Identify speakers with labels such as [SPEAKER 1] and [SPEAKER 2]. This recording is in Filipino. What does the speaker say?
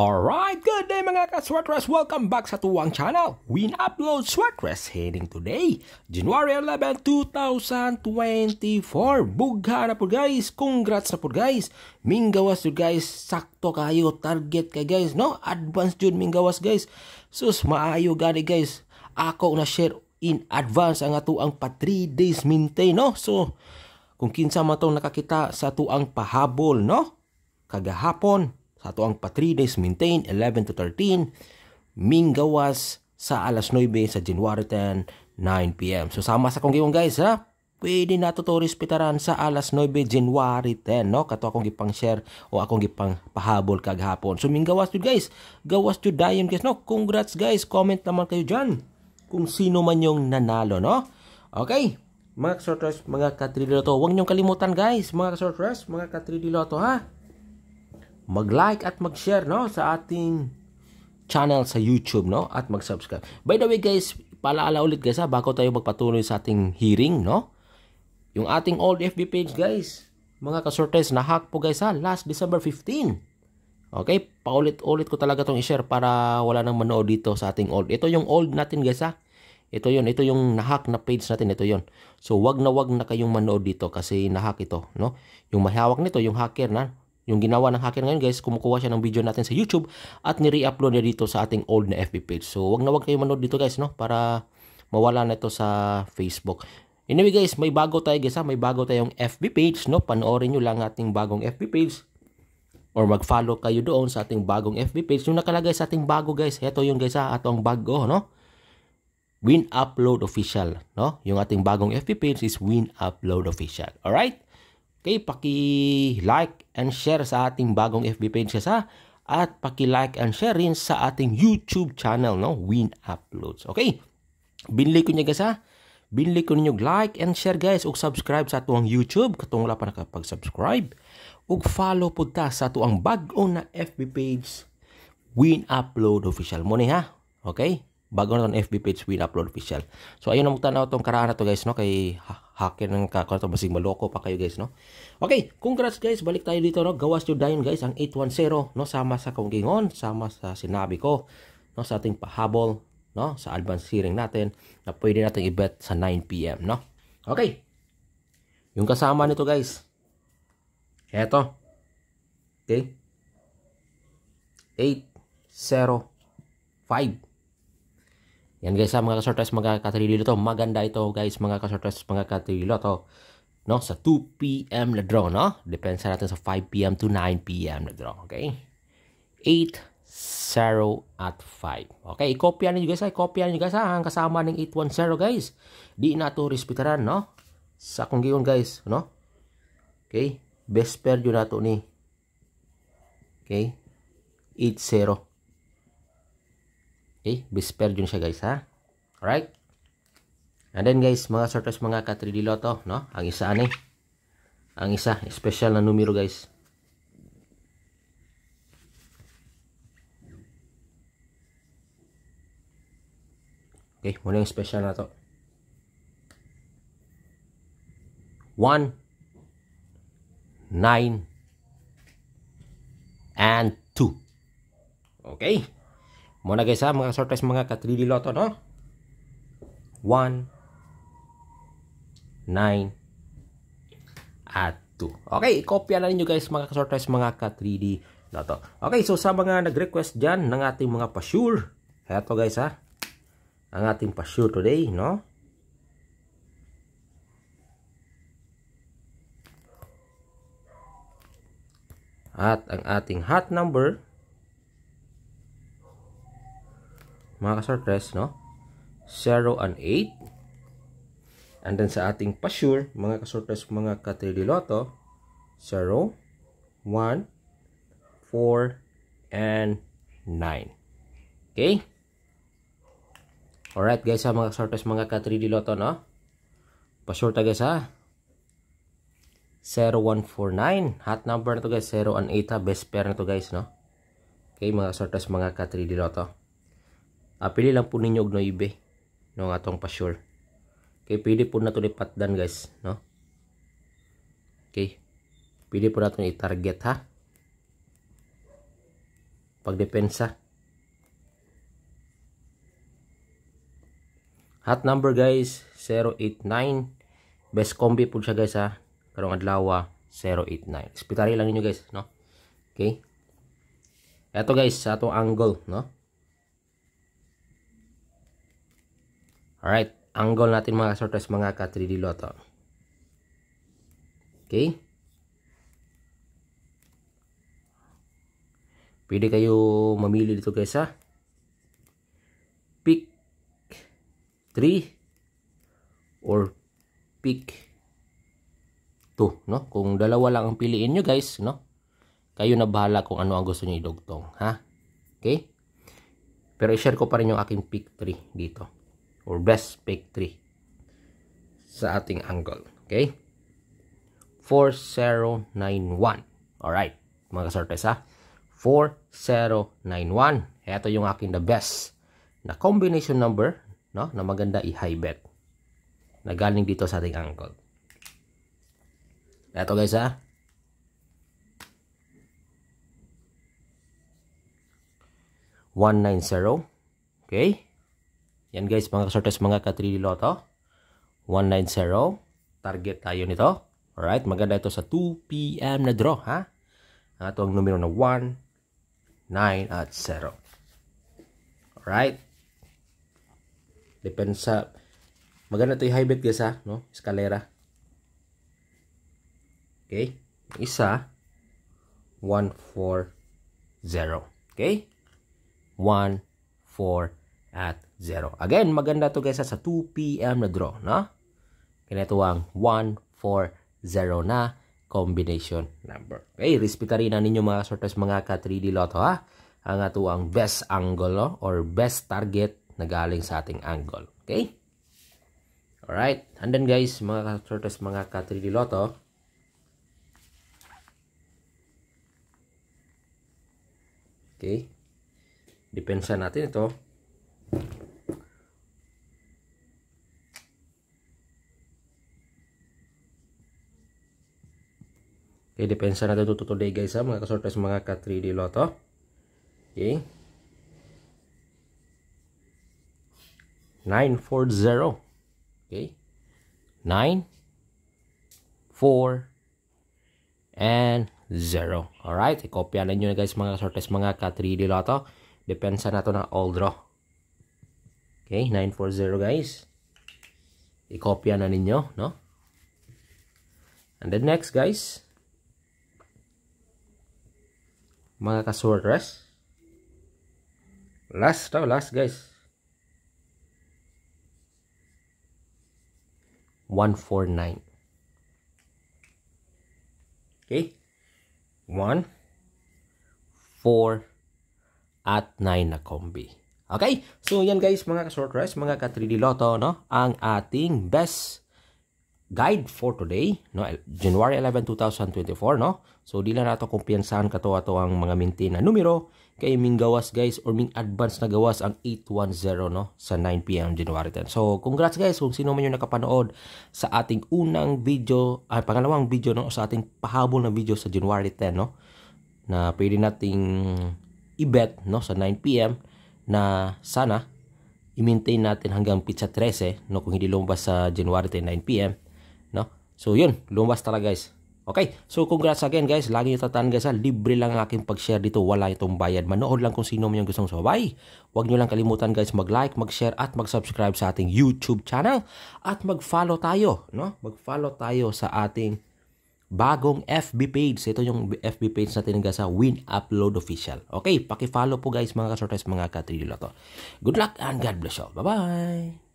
[SPEAKER 1] Alright, good day mga ka-sweatress! Welcome back sa tuwang channel, Win Upload Sweatress heading today, January 11, 2024. Bugha na po guys! Congrats na po guys! Minggawas yun guys, sakto kayo, target ka guys, no? Advance yun minggawas guys. Sus, maayo gani guys. Ako na share in advance ang ato pa 3 days maintain, no? So, kung kinsa man tong nakakita sa tuang pahabol, no? Kagahapon, sa ato ang Patrides maintain 11 to 13 minggawas sa alas 9 sa January 10 9 pm so sama sa kong giyong guys ha pwede na to tourist sa alas 9 January 10 no kato akong gipang share o akong gipang pahabol kag hapon so minggawas jud guys gawas jud dayon guys no congrats guys comment naman kayo diyan kung sino man yung nanalo no okay mga kasorters, mga Lotto, huwag niyong kalimutan guys, mga kasorters, mga ka-3D Lotto ha mag-like at mag-share no sa ating channel sa YouTube no at mag-subscribe. By the way guys, paalala ulit guys ha bago tayo magpatuloy sa ating hearing no. Yung ating old FB page guys, mga kasortes na hack po guys ha last December 15. Okay, paulit-ulit ko talaga tong i-share para wala nang manood dito sa ating old. Ito yung old natin guys ha. Ito yon, ito yung nahack na page natin, ito yon. So wag na wag na kayong manood dito kasi nahack ito, no? Yung mahawak nito, yung hacker na yung ginawa ng hacker ngayon guys, kumukuha siya ng video natin sa YouTube at nire-upload niya dito sa ating old na FB page. So wag na wag kayo manood dito guys no para mawala na ito sa Facebook. Anyway guys, may bago tayo guys ha. May bago tayong FB page no. Panoorin nyo lang ating bagong FB page or mag-follow kayo doon sa ating bagong FB page. Yung nakalagay sa ating bago guys, ito yung guys ha, ito ang bago no. Win Upload Official, no? Yung ating bagong FB page is Win Upload Official. All right? Okay, paki-like and share sa ating bagong FB page sa at paki-like and share rin sa ating YouTube channel, no? Win Uploads. Okay? Binili ko niya guys ha. Binili ko ninyo like and share guys ug subscribe sa atuang YouTube katong wala pa nakapag-subscribe ug follow pud ta sa atuang bag-o na FB page Win Upload Official mo ni ha. Okay? bago na FB page with upload official. So ayun na magtanaw tong karaan na to guys no kay hacker ng kako to basig maloko pa kayo guys no. Okay, congrats guys. Balik tayo dito no. Gawas to dayon guys ang 810 no sama sa kaungingon, sama sa sinabi ko no sa ating pahabol no sa advanced hearing natin na pwede nating i-bet sa 9 PM no. Okay. Yung kasama nito guys. Eto. Okay. 805 yan guys ha, mga kasortres, mga to. Maganda ito guys, mga kasortres, mga to. No, sa 2 p.m. na draw, no? Depensa natin sa 5 p.m. to 9 p.m. na draw, okay? 8, 0 at 5. Okay, i-copyan niyo guys, i-copyan niyo guys ha, ang kasama ng 810 guys. Di na to respetaran, no? Sa kung giyon guys, no? Okay, best pair yun nato ni. Okay, 80. Okay, bisper yun siya guys ha. Alright? And then guys, mga sorters mga ka 3D Lotto, no? Ang isa ani. Eh? Ang isa, special na numero guys. Okay, muna yung special na to. 1 9 and 2. Okay? Muna guys ha, mga sorters mga ka 3D Lotto, no? 1, 9, at 2. Okay, copy na ninyo guys mga ka-sorters mga ka-3D Lotto. Okay, so sa mga nag-request dyan ng ating mga pa-sure, eto guys ha, ang ating pa-sure today, no? At ang ating hot number mga ka no? 0 and 8. And then sa ating pasure, mga ka mga ka 0, 1, 4, and 9. Okay? Alright guys, ha, mga ka mga ka-tridiloto, no? Pasure ta guys, ha? 0149. Hot number na to guys, 0 and 8 ha. Best pair na to guys, no? Okay, mga sortas mga ka 3 ah, pili lang po ninyo og 9 no atong pa sure kay pili po nato ni patdan guys no okay pili po nato ni target ha pagdepensa hot number guys 089 best combi po siya guys ha karong adlaw 089 spitari lang niyo guys no okay eto guys sa atong angle no Alright, ang goal natin mga kasorters mga ka 3D Lotto. Okay? Pwede kayo mamili dito guys ha. Pick 3 or pick 2, no? Kung dalawa lang ang piliin nyo guys, no? Kayo na bahala kung ano ang gusto niyo idugtong, ha? Okay? Pero i-share ko pa rin yung aking pick 3 dito or best pick 3 sa ating angle. Okay? 4091. Alright, mga kasortes ha. 4091. Ito yung aking the best na combination number no, na maganda i-high bet na galing dito sa ating angle. Ito guys ha. One nine zero. Okay. Yan guys, mga kasortes, mga katrililo to. 190. Target tayo nito. Alright, maganda ito sa 2pm na draw, ha? Ang ato ang numero na 1, 9, at 0. Alright? Depends sa... Maganda ito yung high bet guys, ha? No? Escalera. Okay? Isa, 1, 4, 0. Okay? 1, 4, 0 at 0. Again, maganda to guys sa 2 p.m. na draw, no? Kinatuwang 140 na combination number. Okay, respeta rin na ninyo mga sorters mga ka 3D Lotto ha. Ang ato ang best angle no? or best target na galing sa ating angle. Okay? Alright. And then guys, mga ka mga ka 3D Lotto. Okay. Depensa natin ito. i-depensa eh, natin ito today guys ha mga kasortes mga ka 3D loto. okay 940 okay 9 4 and 0 alright i-copy na nyo na guys mga sortes mga ka 3D loto. depensa na ito ng all draw okay 940 guys i-copy na ninyo no and then next guys mga ka Last to oh, last guys. 149. Okay? 1, 4, at 9 na kombi. Okay? So, yan guys, mga ka mga ka-3D Lotto, no? Ang ating best guide for today, no, January 11, 2024, no? So, di lang nato kumpiyansahan kato ato ang mga minti na numero kay ming gawas guys or ming advance na gawas ang 810 no sa 9 pm January 10. So, congrats guys kung sino man yung nakapanood sa ating unang video, ay ah, pangalawang video no sa ating pahabol na video sa January 10 no na pwede nating i-bet no sa 9 pm na sana i-maintain natin hanggang pizza 13 no kung hindi lumabas sa January 10 9 pm So, yun. Lumabas talaga guys. Okay, so congrats again guys. Lagi nyo tataan guys ha. Libre lang ang aking pag-share dito. Wala itong bayad. Manood lang kung sino man yung gustong sumabay. Huwag nyo lang kalimutan guys mag-like, mag-share at mag-subscribe sa ating YouTube channel. At mag-follow tayo. No? Mag-follow tayo sa ating bagong FB page. Ito yung FB page natin guys sa Win Upload Official. Okay, paki-follow po guys mga kasortes, mga katrilo to. Good luck and God bless you. Bye-bye!